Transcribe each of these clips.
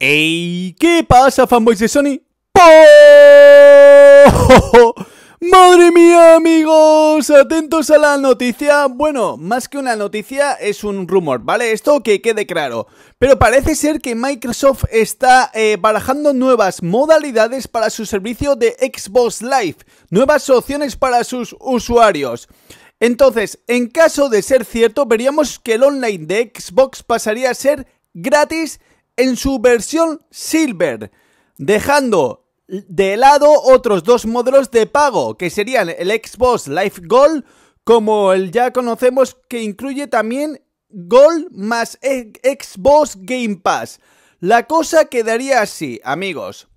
¡Ey! ¿Qué pasa, fanboys de Sony? ¡Po! ¡Madre mía, amigos! Atentos a la noticia. Bueno, más que una noticia, es un rumor, ¿vale? Esto que quede claro. Pero parece ser que Microsoft está eh, barajando nuevas modalidades para su servicio de Xbox Live, nuevas opciones para sus usuarios. Entonces, en caso de ser cierto, veríamos que el online de Xbox pasaría a ser gratis en su versión Silver, dejando de lado otros dos modelos de pago, que serían el Xbox Live Gold, como el ya conocemos que incluye también Gold más e-, Xbox Game Pass. La cosa quedaría así, amigos.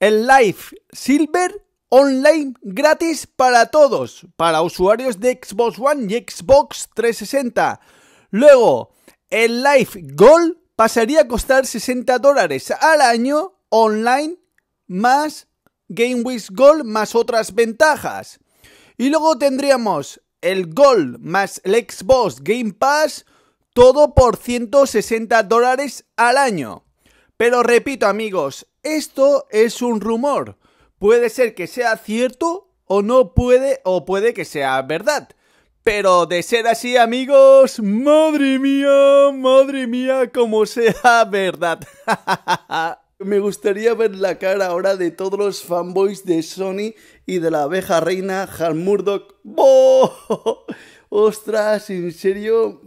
El Live Silver online gratis para todos, para usuarios de Xbox One y Xbox 360. Luego, el Live Gold pasaría a costar 60 dólares al año online más Game with Gold más otras ventajas. Y luego tendríamos el Gold más el Xbox Game Pass, todo por 160 dólares al año. Pero repito amigos, esto es un rumor. Puede ser que sea cierto o no puede o puede que sea verdad. Pero de ser así, amigos, madre mía, madre mía, como sea verdad. Me gustaría ver la cara ahora de todos los fanboys de Sony y de la abeja reina Hal Murdoch. Ostras, en serio,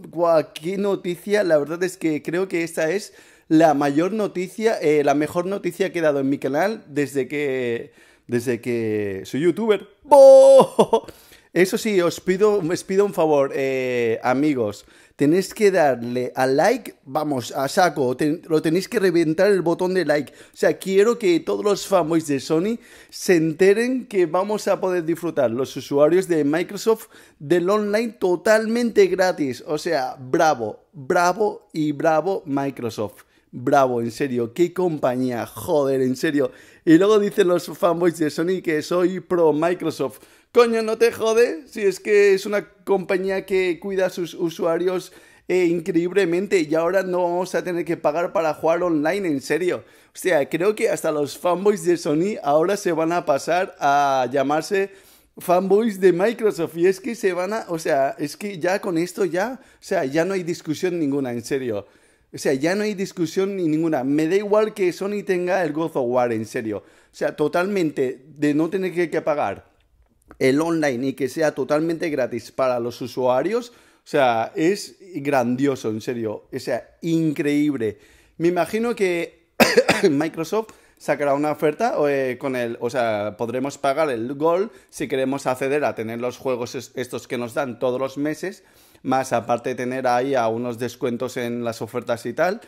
qué noticia. La verdad es que creo que esta es la mayor noticia, eh, la mejor noticia que he dado en mi canal desde que, desde que soy youtuber. ¡Boo! Eso sí, os pido, os pido un favor, eh, amigos. Tenéis que darle a like, vamos, a saco. lo tenéis que reventar el botón de like. O sea, quiero que todos los fanboys de Sony se enteren que vamos a poder disfrutar los usuarios de Microsoft del online totalmente gratis. O sea, bravo, bravo y bravo Microsoft. Bravo, en serio, qué compañía, joder, en serio. Y luego dicen los fanboys de Sony que soy pro Microsoft. Coño, no te jode si es que es una compañía que cuida a sus usuarios eh, increíblemente y ahora no vamos a tener que pagar para jugar online, en serio. O sea, creo que hasta los fanboys de Sony ahora se van a pasar a llamarse fanboys de Microsoft y es que se van a, o sea, es que ya con esto ya, o sea, ya no hay discusión ninguna, en serio. O sea, ya no hay discusión ni ninguna. Me da igual que Sony tenga el gozo War, en serio. O sea, totalmente de no tener que pagar el online y que sea totalmente gratis para los usuarios, o sea, es grandioso, en serio, o sea, increíble. Me imagino que Microsoft sacará una oferta eh, con el, o sea, podremos pagar el Gold si queremos acceder a tener los juegos estos que nos dan todos los meses, más aparte de tener ahí a unos descuentos en las ofertas y tal.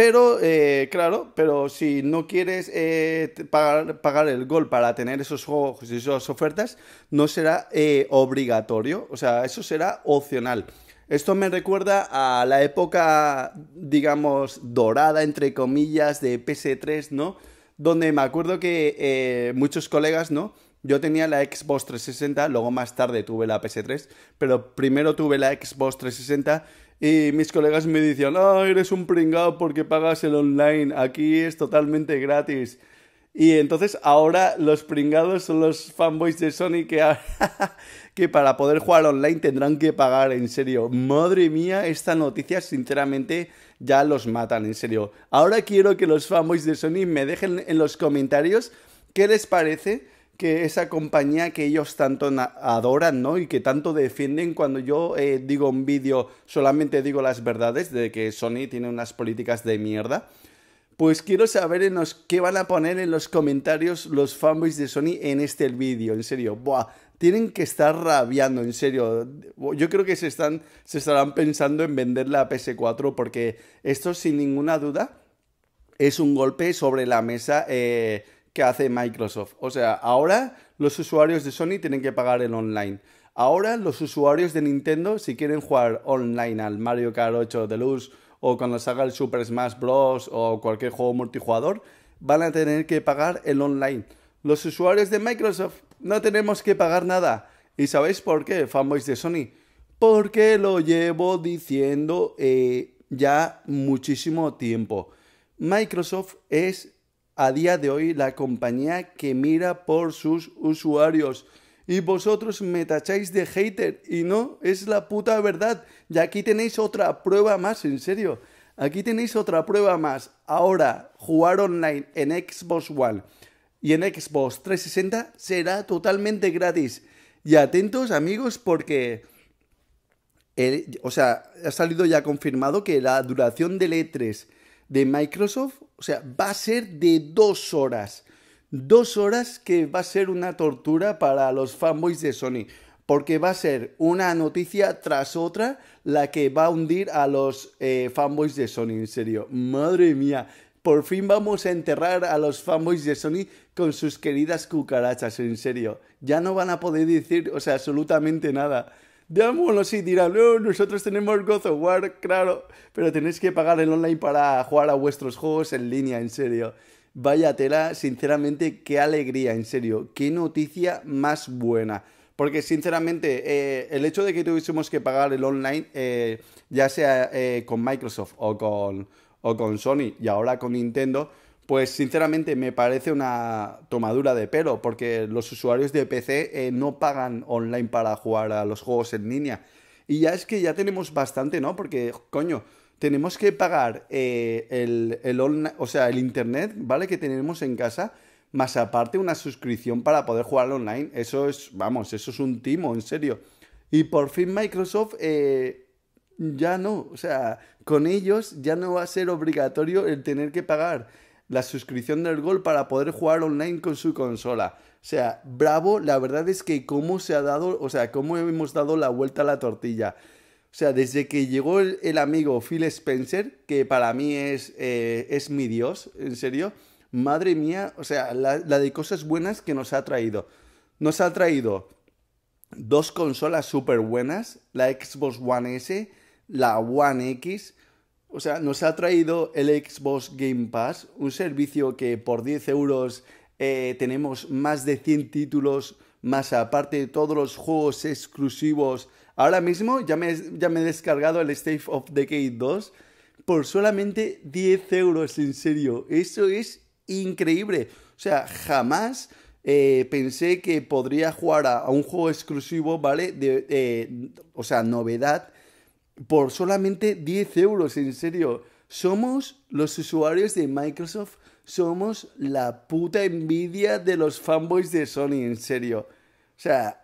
Pero, eh, claro, pero si no quieres eh, pagar, pagar, el gol para tener esos juegos y esas ofertas, no será eh, obligatorio, o sea, eso será opcional. Esto me recuerda a la época, digamos, dorada, entre comillas, de PS3, ¿no? Donde me acuerdo que muchos colegas, ¿no? Yo tenía la Xbox 360, luego más tarde tuve la PS3, pero primero tuve la Xbox 360 y mis colegas me dicen ah, eres un pringado porque pagas el online, aquí es totalmente gratis. Y entonces ahora los pringados son los fanboys de Sony que, que para poder jugar online tendrán que pagar, en serio. Madre mía, esta noticia sinceramente ya los matan, en serio. Ahora quiero que los fanboys de Sony me dejen en los comentarios qué les parece que esa compañía que ellos tanto adoran, ¿no? Y que tanto defienden cuando yo eh, digo un vídeo, solamente digo las verdades de que Sony tiene unas políticas de mierda. Pues quiero saber en qué van a poner en los comentarios los fanboys de Sony en este vídeo, en serio. tienen que estar rabiando, en serio. Yo creo que se, están, se estarán pensando en vender la PS4 porque esto sin ninguna duda es un golpe sobre la mesa. Eh, que hace Microsoft. O sea, ahora los usuarios de Sony tienen que pagar el online. Ahora los usuarios de Nintendo, si quieren jugar online al Mario Kart 8 Deluxe o cuando salga el Super Smash Bros. o cualquier juego multijugador, van a tener que pagar el online. Los usuarios de Microsoft no tenemos que pagar nada. ¿Y sabéis por qué, fanboys de Sony? Porque lo llevo diciendo eh, ya muchísimo tiempo. Microsoft es a día de hoy la compañía que mira por sus usuarios. Y vosotros me tacháis de hater y no, es la puta verdad. Y aquí tenéis otra prueba más, en serio. Aquí tenéis otra prueba más. Ahora, jugar online en Xbox One y en Xbox 360 será totalmente gratis. Y atentos amigos porque... o sea, ha salido ya confirmado que la duración del E3 de Microsoft, o sea, va a ser de dos horas. Dos horas que va a ser una tortura para los fanboys de Sony, porque va a ser una noticia tras otra la que va a hundir a los eh, fanboys de Sony, en serio. Madre mía, por fin vamos a enterrar a los fanboys de Sony con sus queridas cucarachas, en serio. Ya no van a poder decir, o sea, absolutamente nada. Dámonos sí, dirán, nosotros tenemos God of War, claro, pero tenéis que pagar el online para jugar a vuestros juegos en línea, en serio. Vaya tela, sinceramente, qué alegría, en serio, qué noticia más buena. Porque sinceramente, eh, el hecho de que tuviésemos que pagar el online, eh, ya sea eh, con Microsoft o con, o con Sony y ahora con Nintendo, pues sinceramente me parece una tomadura de pelo, porque los usuarios de PC eh, no pagan online para jugar a los juegos en línea. Y ya es que ya tenemos bastante, ¿no? Porque, coño, tenemos que pagar eh, el, o sea, el internet, ¿vale? Que tenemos en casa, más aparte una suscripción para poder jugar online. Eso es, vamos, eso es un timo, en serio. Y por fin Microsoft eh, ya no, o sea, con ellos ya no va a ser obligatorio el tener que pagar la suscripción del Gol para poder jugar online con su consola. O sea, bravo, la verdad es que cómo se ha dado, o sea, cómo hemos dado la vuelta a la tortilla. O sea, desde que llegó el, amigo Phil Spencer, que para mí es, eh, es mi dios, en serio, madre mía, o sea, la, la de cosas buenas que nos ha traído. Nos ha traído dos consolas súper buenas, la Xbox One S, la One X, o sea, nos ha traído el Xbox Game Pass, un servicio que por 10 euros eh, tenemos más de 100 títulos, más aparte de todos los juegos exclusivos. Ahora mismo ya me, ya me he descargado el State of Decay 2 por solamente 10 euros, en serio. Eso es increíble. O sea, jamás eh, pensé que podría jugar a, un juego exclusivo, ¿vale? Eh, o sea, novedad por solamente 10 euros, en serio. Somos los usuarios de Microsoft, somos la puta envidia de los fanboys de Sony, en serio. O sea,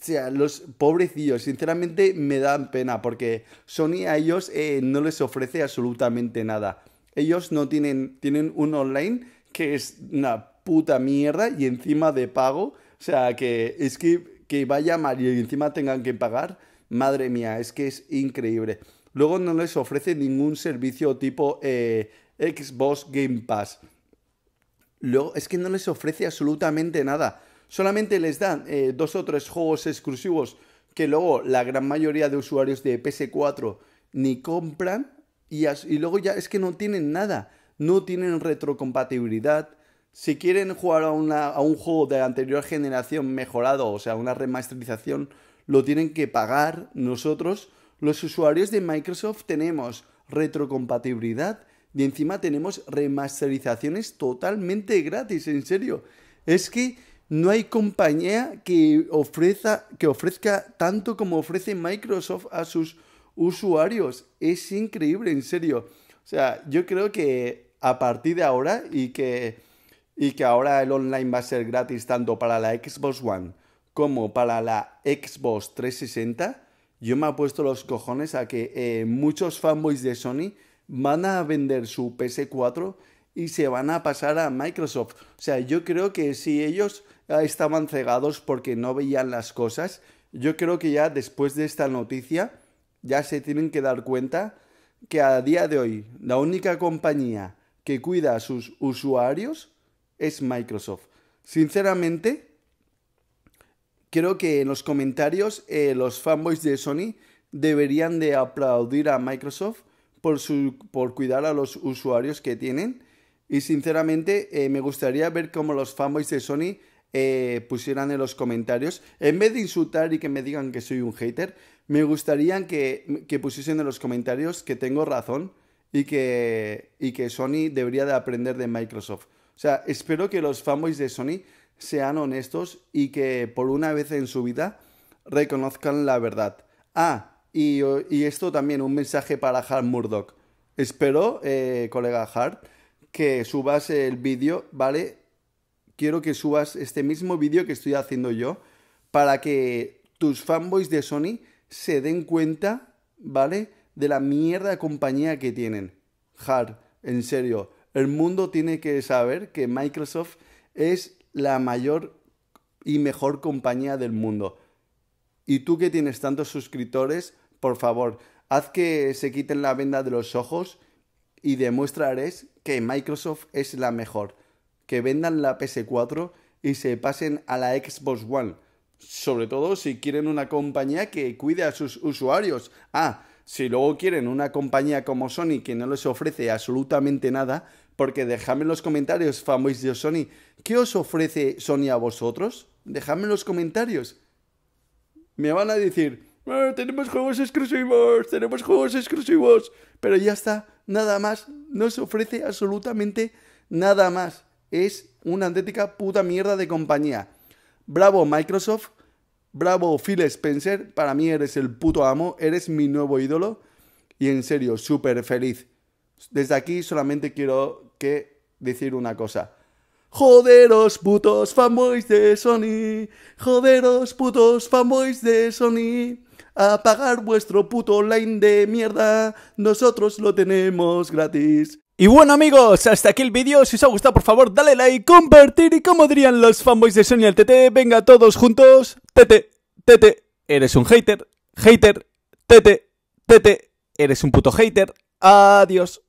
o sea, los pobrecillos, sinceramente me dan pena porque Sony a ellos eh, no les ofrece absolutamente nada. Ellos no tienen, tienen un online que es una puta mierda y encima de pago. O sea, que es que, que vaya mal y encima tengan que pagar Madre mía, es que es increíble. Luego no les ofrece ningún servicio tipo eh, Xbox Game Pass. Luego es que no les ofrece absolutamente nada. Solamente les dan eh, dos o tres juegos exclusivos que luego la gran mayoría de usuarios de PS4 ni compran. y luego ya es que no tienen nada. No tienen retrocompatibilidad si quieren jugar a, un juego de anterior generación mejorado, o sea, una remasterización, lo tienen que pagar nosotros. Los usuarios de Microsoft tenemos retrocompatibilidad y encima tenemos remasterizaciones totalmente gratis, en serio. Es que no hay compañía que ofrezca tanto como ofrece Microsoft a sus usuarios. Es increíble, en serio. O sea, yo creo que a partir de ahora y que y que ahora el online va a ser gratis tanto para la Xbox One como para la Xbox 360, yo me he puesto los cojones a que eh, muchos fanboys de Sony van a vender su PS4 y se van a pasar a Microsoft. O sea, yo creo que si ellos ah, estaban cegados porque no veían las cosas, yo creo que ya después de esta noticia ya se tienen que dar cuenta que a día de hoy la única compañía que cuida a sus usuarios es Microsoft. Sinceramente, creo que en los comentarios eh, los fanboys de Sony deberían de aplaudir a Microsoft por, su, por cuidar a los usuarios que tienen. Y sinceramente eh, me gustaría ver cómo los fanboys de Sony eh, pusieran en los comentarios, en vez de insultar y que me digan que soy un hater, me gustaría que, pusiesen en los comentarios que tengo razón y que, y que Sony debería de aprender de Microsoft. O sea, espero que los fanboys de Sony sean honestos y que por una vez en su vida reconozcan la verdad. Ah, y, esto también, un mensaje para Hart Murdoch. Espero, eh, colega Hart, que subas el vídeo, ¿vale? Quiero que subas este mismo vídeo que estoy haciendo yo para que tus fanboys de Sony se den cuenta, ¿vale? De la mierda compañía que tienen. Hard, en serio, el mundo tiene que saber que Microsoft es la mayor y mejor compañía del mundo. Y tú que tienes tantos suscriptores, por favor, haz que se quiten la venda de los ojos y demuestres que Microsoft es la mejor. Que vendan la PS4 y se pasen a la Xbox One. Sobre todo si quieren una compañía que cuide a sus usuarios. Ah, si luego quieren una compañía como Sony que no les ofrece absolutamente nada, porque dejadme en los comentarios, fanboys de Sony, ¿qué os ofrece Sony a vosotros? Dejadme en los comentarios. Me van a decir, ah, tenemos juegos exclusivos, tenemos juegos exclusivos. Pero ya está, nada más. No os ofrece absolutamente nada más. Es una antética puta mierda de compañía. Bravo Microsoft, bravo Phil Spencer, para mí eres el puto amo, eres mi nuevo ídolo y en serio, súper feliz. Desde aquí solamente quiero que decir una cosa. Joderos putos fanboys de Sony, joderos putos fanboys de Sony, apagar vuestro puto line de mierda, nosotros lo tenemos gratis. Y bueno amigos, hasta aquí el vídeo, si os ha gustado por favor dale like, compartir y como dirían los fanboys de Sony al TT, venga todos juntos, TT, TT, eres un hater, hater, TT, TT, eres un puto hater, adiós.